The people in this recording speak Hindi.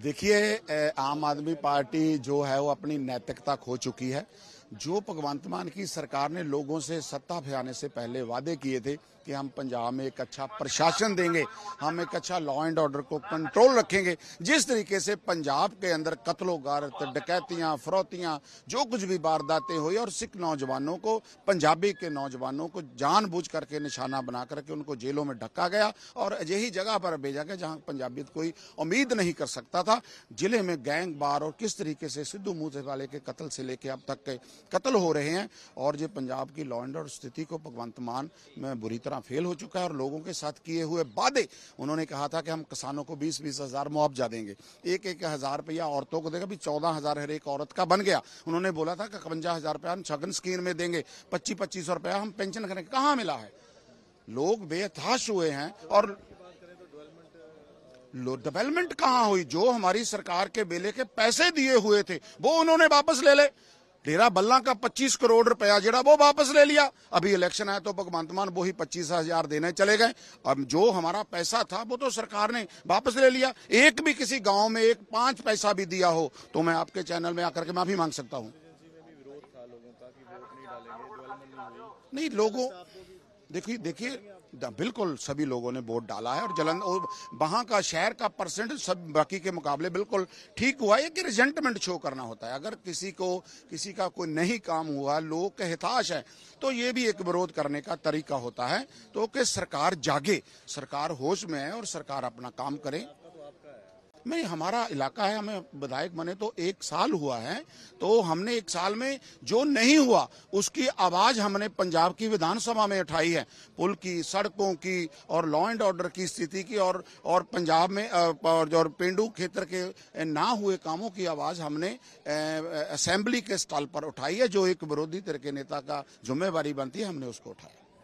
देखिए आम आदमी पार्टी जो है वो अपनी नैतिकता खो चुकी है जो भगवंत मान की सरकार ने लोगों से सत्ता फैलाने से पहले वादे किए थे कि हम पंजाब में एक अच्छा प्रशासन देंगे हम एक अच्छा लॉ एंड ऑर्डर को कंट्रोल रखेंगे जिस तरीके से पंजाब के अंदर कत्लो गारत डकैतियाँ फरौतियाँ जो कुछ भी वारदातें हुई और सिख नौजवानों को पंजाबी के नौजवानों को जानबूझ करके निशाना बना करके उनको जेलों में ढका गया और अजही जगह पर भेजा गया जहाँ पंजाबी कोई उम्मीद नहीं कर सकता था जिले में गैंग बार और किस तरीके से सिद्धू मूसेवाले के कत्ल से लेके अब तक के कत्ल हो रहे हैं और जो पंजाब की लॉ एंड ऑर्डर स्थिति को भगवंत मान में बुरी तरह फेल हो चुका है और लोगों के साथ किए हुए वादे उन्होंने कहा था कि हम किसानों को बीस बीस हज़ार मुआवजा देंगे एक एक हज़ार रुपया औरतों को देगा भी चौदह हज़ार हर एक औरत का बन गया उन्होंने बोला था इकवंजा हज़ार रुपया हम छगन स्कीम में देंगे पच्चीस पच्चीस सौ रुपया हम पेंशन करेंगे कहाँ मिला है लोग बेहताश हुए हैं और डेवलपमेंट कहाँ हुई जो हमारी सरकार के बेले के पैसे दिए हुए थे वो उन्होंने वापस ले ले डेरा बल्ला का 25 करोड़ रुपया जरा वो वापस ले लिया अभी इलेक्शन आया तो भगवंत मान वो ही पच्चीस हजार देने चले गए अब जो हमारा पैसा था वो तो सरकार ने वापस ले लिया एक भी किसी गांव में एक पांच पैसा भी दिया हो तो मैं आपके चैनल में आकर के माफी मांग सकता हूँ नहीं लोगों देखिए देखिए बिल्कुल सभी लोगों ने वोट डाला है और जलंधर वहाँ का शहर का परसेंट सब बाकी के मुकाबले बिल्कुल ठीक हुआ है कि रिजेंटमेंट शो करना होता है अगर किसी को किसी का कोई नहीं काम हुआ लोग के हिताश है तो ये भी एक विरोध करने का तरीका होता है तो कि सरकार जागे सरकार होश में है और सरकार अपना काम करे नहीं हमारा इलाका है हमें विधायक बने तो एक साल हुआ है तो हमने एक साल में जो नहीं हुआ उसकी आवाज हमने पंजाब की विधानसभा में उठाई है पुल की सड़कों की और लॉ एंड ऑर्डर की स्थिति की और और पंजाब में और, और पेंडू क्षेत्र के ना हुए कामों की आवाज हमने असेंबली के स्थल पर उठाई है जो एक विरोधी तरह के नेता का जिम्मेवारी बनती है हमने उसको उठाया